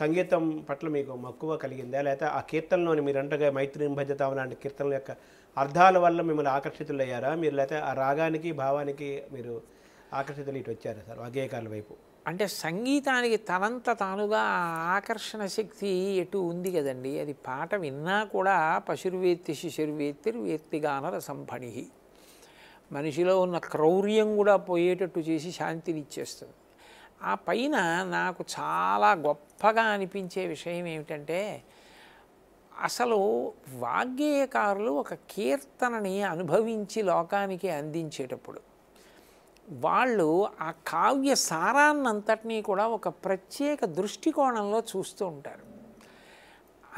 సంగీతం పట్ల మీకు మక్కువ కలిగిందా లేకపోతే ఆ కీర్తనలోని మీరు అంటగా మైత్రి భద్రత లాంటి కీర్తనల యొక్క అర్థాల వల్ల మిమ్మల్ని ఆకర్షితులయ్యారా మీరు లేకపోతే ఆ రాగానికి భావానికి మీరు ఆకర్షితులు ఇటు వచ్చారా సార్ అగేకాల వైపు అంటే సంగీతానికి తనంత తానుగా ఆకర్షణ శక్తి ఎటు ఉంది కదండి అది పాట విన్నా కూడా పశుర్వేత్తి శిశుర్వేత్తిర్ వేత్తిగాన రసంఫణి మనిషిలో ఉన్న క్రౌర్యం కూడా పోయేటట్టు చేసి శాంతినిచ్చేస్తుంది ఆ పైన నాకు చాలా గొప్పగా అనిపించే విషయం ఏమిటంటే అసలు వాగ్గేయకారులు ఒక కీర్తనని అనుభవించి లోకానికి అందించేటప్పుడు వాళ్ళు ఆ కావ్య సారాన్నంతటినీ కూడా ఒక ప్రత్యేక దృష్టికోణంలో చూస్తూ ఉంటారు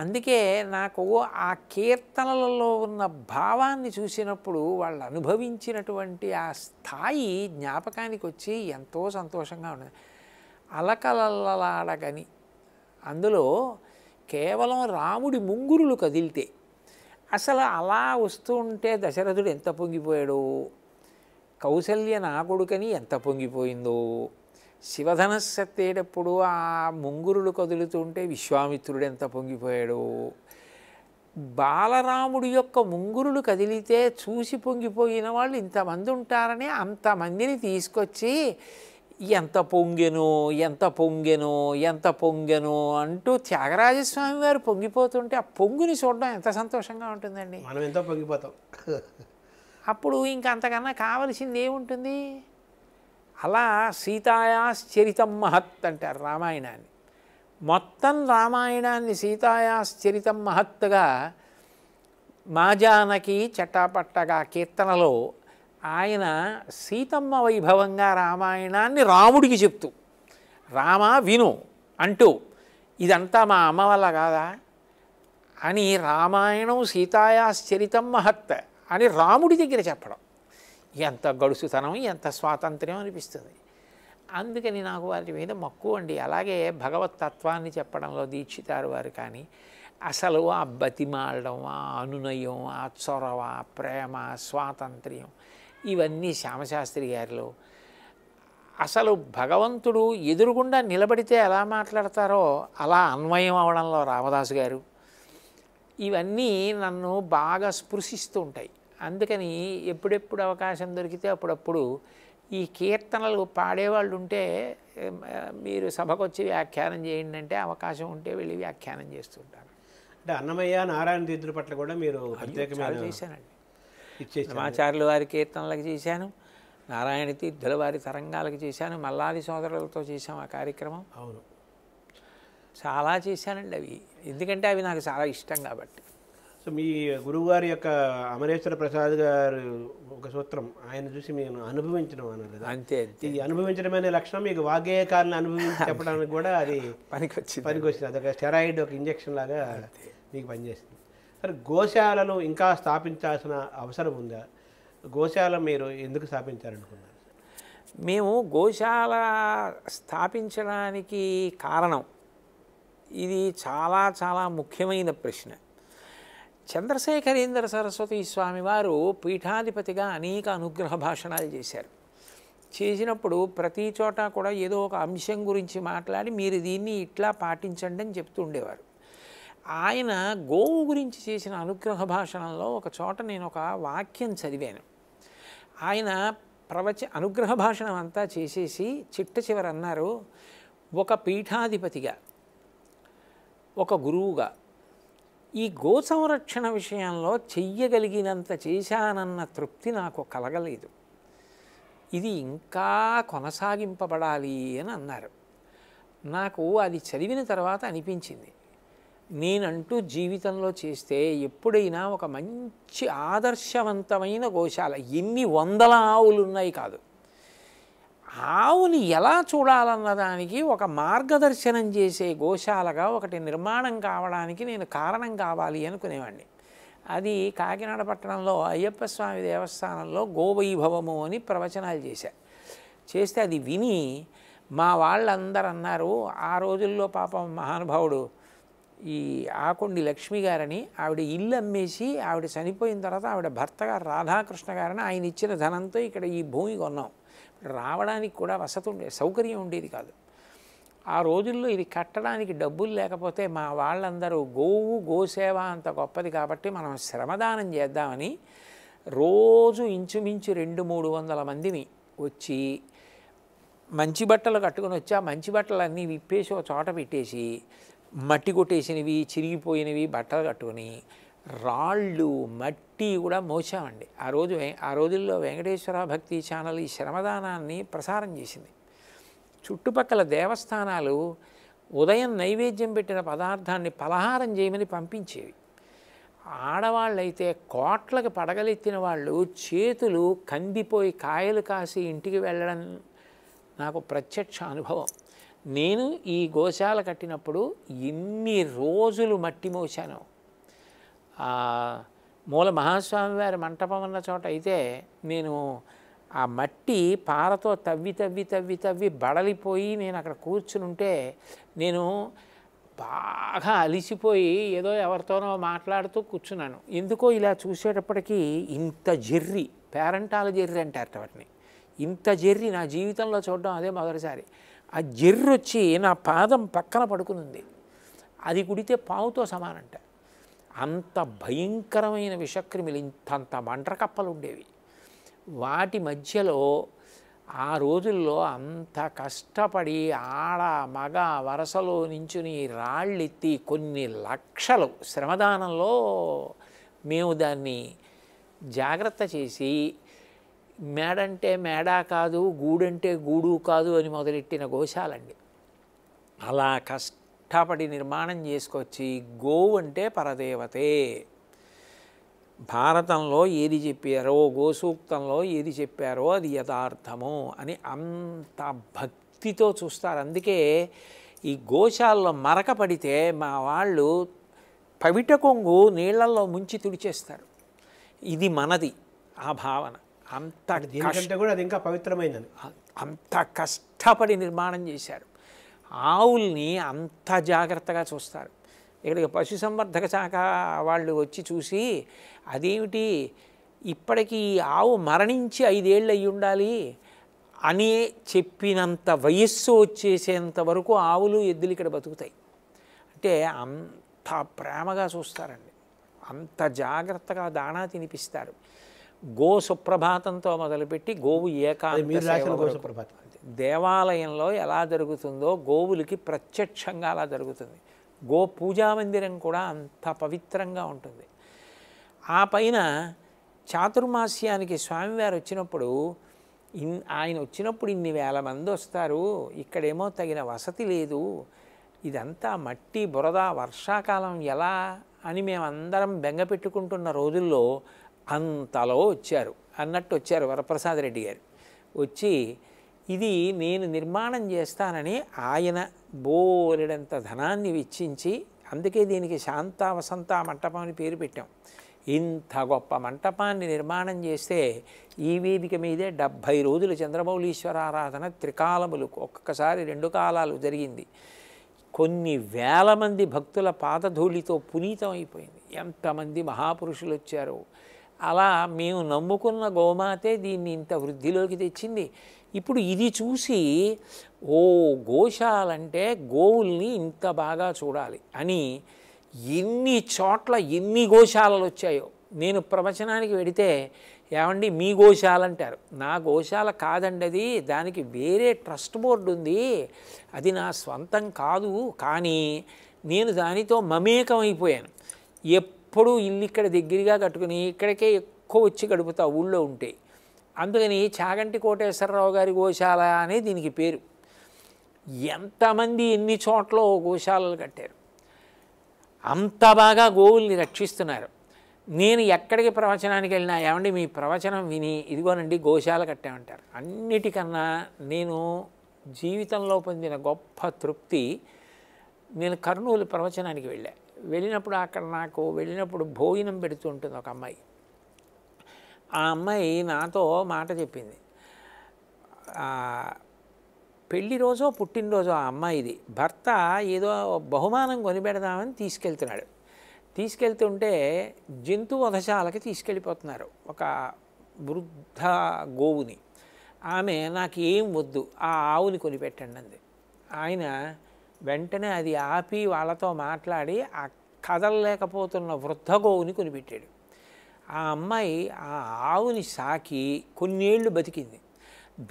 అందుకే నాకు ఆ కీర్తనలలో ఉన్న భావాన్ని చూసినప్పుడు వాళ్ళు అనుభవించినటువంటి ఆ స్థాయి జ్ఞాపకానికి వచ్చి ఎంతో సంతోషంగా ఉన్నది అలకలలాడగని అందులో కేవలం రాముడి ముంగురులు కదిలితే అసలు అలా వస్తూ ఉంటే దశరథుడు ఎంత పొంగిపోయాడు కౌసల్య నా కొడుకని ఎంత పొంగిపోయిందో శివధనస్సు ఎత్తేటప్పుడు ఆ ముంగురులు కదులుతుంటే విశ్వామిత్రుడు ఎంత పొంగిపోయాడు బాలరాముడి యొక్క ముంగురులు కదిలితే చూసి పొంగిపోయిన వాళ్ళు ఇంతమంది ఉంటారని అంతమందిని తీసుకొచ్చి ఎంత పొంగెను ఎంత పొంగెను ఎంత పొంగెను అంటూ త్యాగరాజస్వామి వారు పొంగిపోతుంటే ఆ పొంగుని చూడడం ఎంత సంతోషంగా ఉంటుందండి మనం ఎంత పొంగిపోతాం అప్పుడు ఇంకంతకన్నా కావలసింది ఏముంటుంది అలా సీతాయాశ్చరితం మహత్ అంటారు రామాయణాన్ని మొత్తం రామాయణాన్ని సీతాయాశ్చరితం మహత్తుగా మాజానకి చట్టాపట్టగా కీర్తనలో ఆయన సీతమ్మ వైభవంగా రామాయణాన్ని రాముడికి చెప్తూ రామ విను అంటూ ఇదంతా మా అమ్మ వల్ల కాదా అని రామాయణం సీతాయాశ్చరితం మహత్ అని రాముడి దగ్గర చెప్పడం ఎంత గడుసుతనం ఎంత స్వాతంత్ర్యం అనిపిస్తుంది అందుకని నాకు వాటి మీద మక్కువ అండి అలాగే భగవత్ తత్వాన్ని చెప్పడంలో దీక్షితారు వారు కానీ అసలు ఆ బతిమాలడం ఆ అనునయం ఆ చొరవ ప్రేమ స్వాతంత్ర్యం ఇవన్నీ శ్యామశాస్త్రి గారిలో అసలు భగవంతుడు ఎదురుగుండా నిలబడితే ఎలా మాట్లాడతారో అలా అన్వయం అవడంలో రామదాసు గారు ఇవన్నీ నన్ను బాగా స్పృశిస్తూ ఉంటాయి అందుకని ఎప్పుడెప్పుడు అవకాశం దొరికితే అప్పుడప్పుడు ఈ కీర్తనలు పాడేవాళ్ళు ఉంటే మీరు సభకు వచ్చి వ్యాఖ్యానం చేయండి అంటే అవకాశం ఉంటే వెళ్ళి వ్యాఖ్యానం చేస్తుంటారు అంటే అన్నమయ్య నారాయణ తీర్థుల పట్ల కూడా మీరు ప్రత్యేకంగా చేశానండి బ్రహ్మాచార్యుల వారి కీర్తనలకు చేశాను నారాయణ తీర్థుల వారి తరంగాలకు చేశాను మల్లాది సోదరులతో చేశాం ఆ కార్యక్రమం అవును చాలా చేశానండి అవి ఎందుకంటే అవి నాకు చాలా ఇష్టం కాబట్టి సో మీ గురువుగారి యొక్క అమరేశ్వర ప్రసాద్ గారు ఒక సూత్రం ఆయన చూసి నేను అనుభవించడం అనలేదు అంతే ఇది అనుభవించడం అనే లక్షణం మీకు వాగేయకాలను అనుభవించి చెప్పడానికి కూడా అది పనికొచ్చింది పనికొచ్చింది అదొక స్టెరాయిడ్ ఒక ఇంజక్షన్ లాగా మీకు పనిచేస్తుంది మరి గోశాలను ఇంకా స్థాపించాల్సిన అవసరం ఉందా గోశాల మీరు ఎందుకు స్థాపించాలనుకున్నారు మేము గోశాల స్థాపించడానికి కారణం ఇది చాలా చాలా ముఖ్యమైన ప్రశ్న చంద్రశేఖరేంద్ర సరస్వతి స్వామి వారు పీఠాధిపతిగా అనేక అనుగ్రహ భాషణాలు చేశారు చేసినప్పుడు ప్రతి చోట కూడా ఏదో ఒక అంశం గురించి మాట్లాడి మీరు దీన్ని ఇట్లా పాటించండి అని చెప్తుండేవారు ఆయన గోవు గురించి చేసిన అనుగ్రహ భాషణంలో ఒక చోట నేను ఒక వాక్యం చదివాను ఆయన ప్రవచ అనుగ్రహ భాషణం అంతా చేసేసి చిట్ట చివర అన్నారు ఒక పీఠాధిపతిగా ఒక గురువుగా ఈ గో సంరక్షణ విషయంలో చెయ్యగలిగినంత చేశానన్న తృప్తి నాకు కలగలేదు ఇది ఇంకా కొనసాగింపబడాలి అని అన్నారు నాకు అది చదివిన తర్వాత అనిపించింది నేనంటూ జీవితంలో చేస్తే ఎప్పుడైనా ఒక మంచి ఆదర్శవంతమైన గోశాల ఎన్ని వందల ఆవులు ఉన్నాయి కాదు ఆవుని ఎలా చూడాలన్నదానికి ఒక మార్గదర్శనం చేసే గోశాలగా ఒకటి నిర్మాణం కావడానికి నేను కారణం కావాలి అనుకునేవాడిని అది కాకినాడ పట్టణంలో అయ్యప్ప స్వామి దేవస్థానంలో గోవైభవము అని ప్రవచనాలు చేశారు చేస్తే అది విని మా వాళ్ళందరూ అన్నారు ఆ రోజుల్లో పాపం మహానుభావుడు ఈ ఆకొండి లక్ష్మి గారని ఆవిడ ఇల్లు అమ్మేసి ఆవిడ చనిపోయిన తర్వాత ఆవిడ భర్త గారు రాధాకృష్ణ గారని ఆయన ఇచ్చిన ధనంతో ఇక్కడ ఈ భూమి కొన్నాం రావడానికి కూడా వసతి ఉండే సౌకర్యం ఉండేది కాదు ఆ రోజుల్లో ఇది కట్టడానికి డబ్బులు లేకపోతే మా వాళ్ళందరూ గోవు గోసేవ అంత గొప్పది కాబట్టి మనం శ్రమదానం చేద్దామని రోజు ఇంచుమించు రెండు మూడు వందల మందిని వచ్చి మంచి బట్టలు కట్టుకుని వచ్చి ఆ మంచి బట్టలన్నీ విప్పేసి ఒక చోట పెట్టేసి మట్టి కొట్టేసినవి చిరిగిపోయినవి బట్టలు కట్టుకొని రాళ్ళు మట్టి కూడా మోసామండి ఆ రోజు ఆ రోజుల్లో వెంకటేశ్వర భక్తి ఛానల్ ఈ శ్రమదానాన్ని ప్రసారం చేసింది చుట్టుపక్కల దేవస్థానాలు ఉదయం నైవేద్యం పెట్టిన పదార్థాన్ని పలహారం చేయమని పంపించేవి ఆడవాళ్ళైతే కోట్లకు పడగలెత్తిన వాళ్ళు చేతులు కందిపోయి కాయలు కాసి ఇంటికి వెళ్ళడం నాకు ప్రత్యక్ష అనుభవం నేను ఈ గోశాల కట్టినప్పుడు ఇన్ని రోజులు మట్టి మోశాను మూల మహాస్వామి వారి మంటపం ఉన్న చోట అయితే నేను ఆ మట్టి పారతో తవ్వి తవ్వి తవ్వి తవ్వి బడలిపోయి నేను అక్కడ కూర్చుని ఉంటే నేను బాగా అలిసిపోయి ఏదో ఎవరితోనో మాట్లాడుతూ కూర్చున్నాను ఎందుకో ఇలా చూసేటప్పటికీ ఇంత జెర్రి పేరంటాల జెర్రి అంటారు వాటిని ఇంత జెర్రి నా జీవితంలో చూడడం అదే మొదటిసారి ఆ వచ్చి నా పాదం పక్కన పడుకునుంది అది కుడితే పావుతో సమానంట అంత భయంకరమైన విషక్రిమిలు ఇంతంత మంటకప్పలు ఉండేవి వాటి మధ్యలో ఆ రోజుల్లో అంత కష్టపడి ఆడ మగ వరసలో నించుని రాళ్ళెత్తి కొన్ని లక్షలు శ్రమదానంలో మేము దాన్ని జాగ్రత్త చేసి మేడంటే మేడా కాదు గూడంటే గూడు కాదు అని మొదలెట్టిన గోశాలండి అలా కష్టపడి నిర్మాణం చేసుకొచ్చి గోవు అంటే పరదేవతే భారతంలో ఏది చెప్పారో గోసూక్తంలో ఏది చెప్పారో అది యథార్థము అని అంత భక్తితో చూస్తారు అందుకే ఈ గోశాలలో మరక పడితే మా వాళ్ళు పవిట కొంగు నీళ్లలో ముంచి తుడిచేస్తారు ఇది మనది ఆ భావన అంత దీనికంటే కూడా అది ఇంకా పవిత్రమైనది అంత కష్టపడి నిర్మాణం చేశారు ఆవుల్ని అంత జాగ్రత్తగా చూస్తారు ఇక్కడికి పశు సంవర్ధక శాఖ వాళ్ళు వచ్చి చూసి అదేమిటి ఇప్పటికీ ఆవు మరణించి ఐదేళ్ళు అయ్యి ఉండాలి అని చెప్పినంత వయస్సు వచ్చేసేంత వరకు ఆవులు ఎద్దులు ఇక్కడ బతుకుతాయి అంటే అంత ప్రేమగా చూస్తారండి అంత జాగ్రత్తగా దాణా తినిపిస్తారు గో సుప్రభాతంతో మొదలుపెట్టి గోవు ఏకాంత దేవాలయంలో ఎలా జరుగుతుందో గోవులకి ప్రత్యక్షంగా అలా జరుగుతుంది గో పూజా మందిరం కూడా అంత పవిత్రంగా ఉంటుంది ఆ పైన చాతుర్మాస్యానికి స్వామివారు వచ్చినప్పుడు ఇన్ ఆయన వచ్చినప్పుడు ఇన్ని వేల మంది వస్తారు ఇక్కడేమో తగిన వసతి లేదు ఇదంతా మట్టి బురద వర్షాకాలం ఎలా అని మేమందరం బెంగపెట్టుకుంటున్న రోజుల్లో అంతలో వచ్చారు అన్నట్టు వచ్చారు వరప్రసాద్ రెడ్డి గారు వచ్చి ఇది నేను నిర్మాణం చేస్తానని ఆయన బోలెడంత ధనాన్ని వెచ్చించి అందుకే దీనికి శాంత వసంత మంటపం అని పేరు పెట్టాం ఇంత గొప్ప మంటపాన్ని నిర్మాణం చేస్తే ఈ వేదిక మీదే డెబ్భై రోజులు చంద్రమౌళీశ్వర ఆరాధన త్రికాలములు ఒక్కొక్కసారి రెండు కాలాలు జరిగింది కొన్ని వేల మంది భక్తుల పాదధూళితో పునీతం అయిపోయింది ఎంతమంది మహాపురుషులు వచ్చారో అలా మేము నమ్ముకున్న గోమాతే దీన్ని ఇంత వృద్ధిలోకి తెచ్చింది ఇప్పుడు ఇది చూసి ఓ గోశాలంటే గోవుల్ని ఇంత బాగా చూడాలి అని ఎన్ని చోట్ల ఎన్ని గోశాలలు వచ్చాయో నేను ప్రవచనానికి వెడితే ఏమండి మీ గోశాల అంటారు నా గోశాల కాదండి అది దానికి వేరే ట్రస్ట్ బోర్డు ఉంది అది నా స్వంతం కాదు కానీ నేను దానితో మమేకం అయిపోయాను ఎప్పుడు ఎప్పుడూ ఇల్లు ఇక్కడ దగ్గరగా కట్టుకుని ఇక్కడికే ఎక్కువ వచ్చి గడుపుతా ఊళ్ళో ఉంటే అందుకని చాగంటి కోటేశ్వరరావు గారి గోశాల అనే దీనికి పేరు ఎంతమంది ఎన్ని చోట్ల గోశాలలు కట్టారు అంత బాగా గోవుల్ని రక్షిస్తున్నారు నేను ఎక్కడికి ప్రవచనానికి వెళ్ళినా ఏమండి మీ ప్రవచనం విని ఇదిగోనండి గోశాల కట్టామంటారు అన్నిటికన్నా నేను జీవితంలో పొందిన గొప్ప తృప్తి నేను కర్నూలు ప్రవచనానికి వెళ్ళాను వెళ్ళినప్పుడు అక్కడ నాకు వెళ్ళినప్పుడు భోజనం పెడుతూ ఉంటుంది ఒక అమ్మాయి ఆ అమ్మాయి నాతో మాట చెప్పింది పెళ్లి రోజో పుట్టినరోజో ఆ అమ్మాయిది భర్త ఏదో బహుమానం కొనిపెడదామని తీసుకెళ్తున్నాడు తీసుకెళ్తుంటే జంతు వధశాలకి తీసుకెళ్ళిపోతున్నారు ఒక వృద్ధ గోవుని ఆమె నాకు ఏం వద్దు ఆ ఆవుని కొనిపెట్టండి అంది ఆయన వెంటనే అది ఆపి వాళ్ళతో మాట్లాడి ఆ కదలలేకపోతున్న వృద్ధ గోవుని కొనిపెట్టాడు ఆ అమ్మాయి ఆ ఆవుని సాకి కొన్నేళ్ళు బతికింది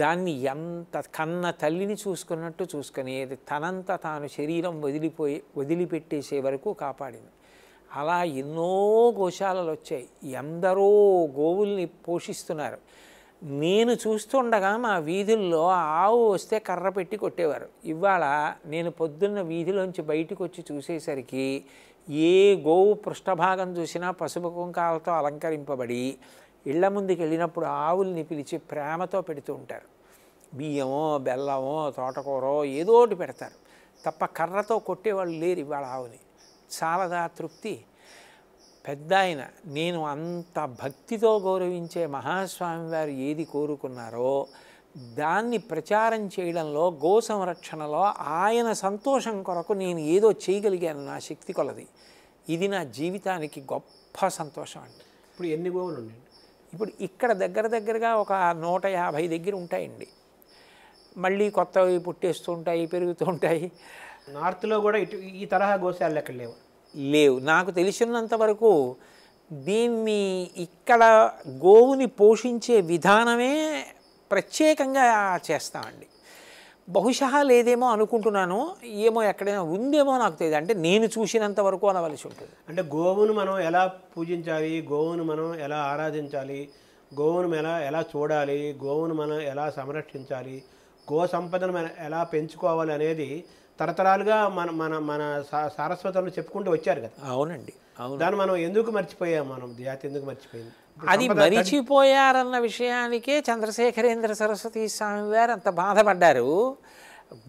దాన్ని ఎంత కన్న తల్లిని చూసుకున్నట్టు చూసుకునేది తనంత తాను శరీరం వదిలిపోయి వదిలిపెట్టేసే వరకు కాపాడింది అలా ఎన్నో గోశాలలు వచ్చాయి ఎందరో గోవుల్ని పోషిస్తున్నారు నేను చూస్తుండగా మా వీధుల్లో ఆవు వస్తే కర్ర పెట్టి కొట్టేవారు ఇవాళ నేను పొద్దున్న వీధిలోంచి బయటకు వచ్చి చూసేసరికి ఏ గోవు పృష్ఠభాగం చూసినా పసుపు కుంకాలతో అలంకరింపబడి ఇళ్ల ముందుకు వెళ్ళినప్పుడు ఆవుల్ని పిలిచి ప్రేమతో పెడుతూ ఉంటారు బియ్యమో బెల్లమో తోటకూరో ఏదోటి పెడతారు తప్ప కర్రతో కొట్టేవాళ్ళు లేరు ఇవాళ ఆవుని చాలదా తృప్తి పెద్ద ఆయన నేను అంత భక్తితో గౌరవించే మహాస్వామి వారు ఏది కోరుకున్నారో దాన్ని ప్రచారం చేయడంలో గో సంరక్షణలో ఆయన సంతోషం కొరకు నేను ఏదో చేయగలిగాను నా శక్తి కొలది ఇది నా జీవితానికి గొప్ప సంతోషం అండి ఇప్పుడు ఎన్ని గోవులు ఉన్నాయండి ఇప్పుడు ఇక్కడ దగ్గర దగ్గరగా ఒక నూట యాభై దగ్గర ఉంటాయండి మళ్ళీ కొత్తవి పుట్టేస్తుంటాయి ఉంటాయి నార్త్లో కూడా ఇటు ఈ తరహా గోశాలు ఎక్కడ లేవు లేవు నాకు తెలిసినంత వరకు దీన్ని ఇక్కడ గోవుని పోషించే విధానమే ప్రత్యేకంగా చేస్తామండి బహుశా లేదేమో అనుకుంటున్నాను ఏమో ఎక్కడైనా ఉందేమో నాకు తెలియదు అంటే నేను చూసినంత వరకు అనవలసి ఉంటుంది అంటే గోవును మనం ఎలా పూజించాలి గోవును మనం ఎలా ఆరాధించాలి గోవును ఎలా ఎలా చూడాలి గోవును మనం ఎలా సంరక్షించాలి గో సంపదను మనం ఎలా పెంచుకోవాలి అనేది తరతరాలుగా మన మన మన సారస్వతంలో చెప్పుకుంటూ వచ్చారు కదా అవునండి అవును దాన్ని మనం ఎందుకు మర్చిపోయాం మనం జాతి ఎందుకు మర్చిపోయింది అది మరిచిపోయారన్న విషయానికే చంద్రశేఖరేంద్ర సరస్వతి స్వామి వారు అంత బాధపడ్డారు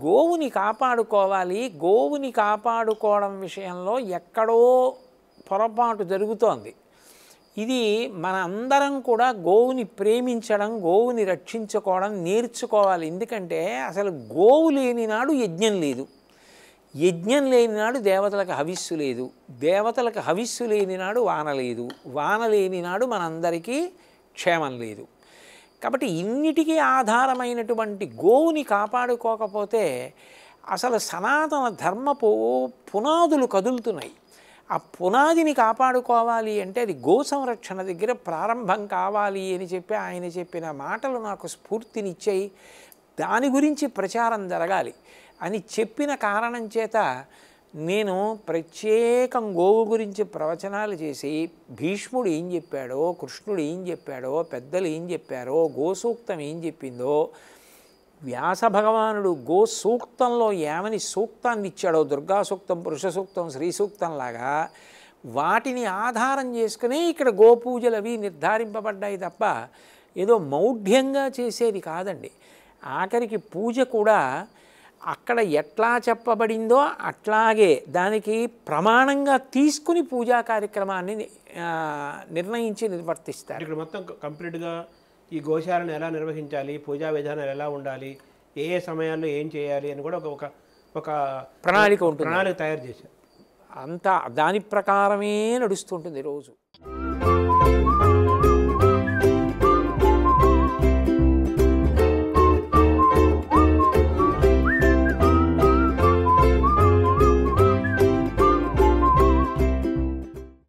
గోవుని కాపాడుకోవాలి గోవుని కాపాడుకోవడం విషయంలో ఎక్కడో పొరపాటు జరుగుతోంది ఇది మన అందరం కూడా గోవుని ప్రేమించడం గోవుని రక్షించుకోవడం నేర్చుకోవాలి ఎందుకంటే అసలు గోవు లేని నాడు యజ్ఞం లేదు యజ్ఞం లేని నాడు దేవతలకు హవిస్సు లేదు దేవతలకు హవిస్సు లేని నాడు వాన లేదు వాన లేని నాడు మనందరికీ క్షేమం లేదు కాబట్టి ఇన్నిటికీ ఆధారమైనటువంటి గోవుని కాపాడుకోకపోతే అసలు సనాతన ధర్మపు పునాదులు కదులుతున్నాయి ఆ పునాదిని కాపాడుకోవాలి అంటే అది గో సంరక్షణ దగ్గర ప్రారంభం కావాలి అని చెప్పి ఆయన చెప్పిన మాటలు నాకు స్ఫూర్తినిచ్చాయి దాని గురించి ప్రచారం జరగాలి అని చెప్పిన కారణం చేత నేను ప్రత్యేకం గోవు గురించి ప్రవచనాలు చేసి భీష్ముడు ఏం చెప్పాడో కృష్ణుడు ఏం చెప్పాడో పెద్దలు ఏం చెప్పారో గోసూక్తం ఏం చెప్పిందో వ్యాస భగవానుడు గోసూక్తంలో ఏమని సూక్తాన్ని ఇచ్చాడో దుర్గా సూక్తం పురుష సూక్తం శ్రీ సూక్తంలాగా వాటిని ఆధారం చేసుకునే ఇక్కడ గోపూజలు అవి నిర్ధారింపబడ్డాయి తప్ప ఏదో మౌఢ్యంగా చేసేది కాదండి ఆఖరికి పూజ కూడా అక్కడ ఎట్లా చెప్పబడిందో అట్లాగే దానికి ప్రమాణంగా తీసుకుని పూజా కార్యక్రమాన్ని నిర్ణయించి నిర్వర్తిస్తారు ఇక్కడ మొత్తం కంప్లీట్గా ఈ గోశాలను ఎలా నిర్వహించాలి పూజా విధానాలు ఎలా ఉండాలి ఏ ఏ సమయాల్లో ఏం చేయాలి అని కూడా ఒక ఒక ప్రణాళిక ఉంటుంది ప్రణాళిక తయారు చేశారు అంతా దాని ప్రకారమే నడుస్తుంటుంది రోజు